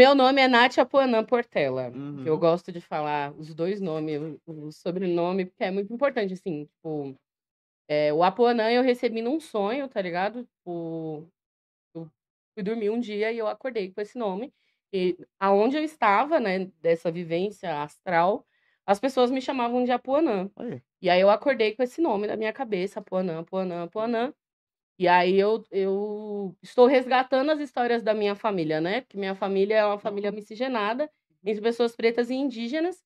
Meu nome é Nath Apuanã Portela. Uhum. Eu gosto de falar os dois nomes, o sobrenome, porque é muito importante, assim, tipo. É, o Apuanã eu recebi num sonho, tá ligado? Tipo, eu fui dormir um dia e eu acordei com esse nome. E aonde eu estava, né, dessa vivência astral, as pessoas me chamavam de Apuanã. E aí eu acordei com esse nome na minha cabeça, Apuanã, Apuanã, Apuanã. E aí eu, eu estou resgatando as histórias da minha família, né? Porque minha família é uma família uhum. miscigenada, uhum. entre pessoas pretas e indígenas.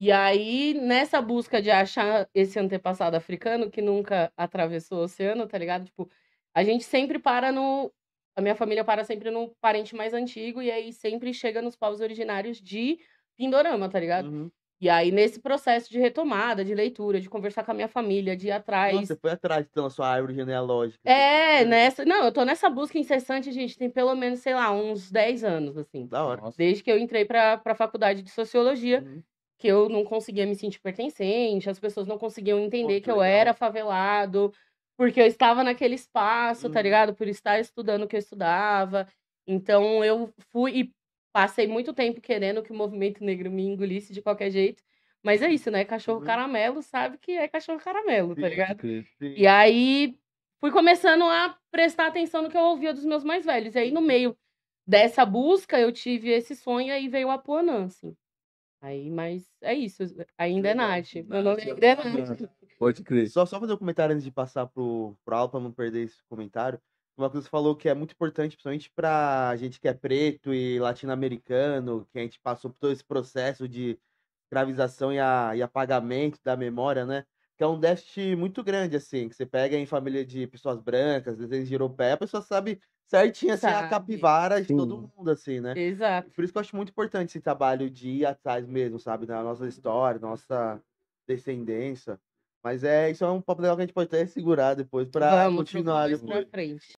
E aí, nessa busca de achar esse antepassado africano que nunca atravessou o oceano, tá ligado? Tipo, a gente sempre para no. A minha família para sempre no parente mais antigo e aí sempre chega nos povos originários de Pindorama, tá ligado? Uhum. E aí, nesse processo de retomada, de leitura, de conversar com a minha família, de ir atrás. Nossa, você foi atrás, então, a sua árvore genealógica. Assim, é, né? nessa. Não, eu tô nessa busca incessante, gente, tem pelo menos, sei lá, uns 10 anos, assim. Da hora. Desde que eu entrei pra, pra faculdade de sociologia, uhum. que eu não conseguia me sentir pertencente, as pessoas não conseguiam entender Pô, que, que eu era favelado, porque eu estava naquele espaço, tá uhum. tá ligado? Por estar estudando o que eu estudava. Então, eu fui. E Passei muito tempo querendo que o movimento negro me engolisse de qualquer jeito. Mas é isso, né? Cachorro uhum. caramelo sabe que é cachorro caramelo, tá ligado? Sim, sim. E aí fui começando a prestar atenção no que eu ouvia dos meus mais velhos. E aí, no meio dessa busca, eu tive esse sonho e aí veio a Puanã, assim. Aí, mas é isso. Ainda é Nath. Meu nome ainda é Nath. Pode crer. Só, só fazer um comentário antes de passar pro, pro Al, pra não perder esse comentário uma coisa que você falou que é muito importante, principalmente para gente que é preto e latino-americano, que a gente passou por todo esse processo de escravização e, a, e apagamento da memória, né? Que é um déficit muito grande, assim, que você pega em família de pessoas brancas, desenhos de europeia, a pessoa sabe certinho, assim, sabe. a capivara de Sim. todo mundo, assim, né? Exato. Por isso que eu acho muito importante esse trabalho de ir atrás mesmo, sabe? Da nossa história, nossa descendência. Mas é, isso é um papel que a gente pode até segurar depois para continuar. Vamos pra frente.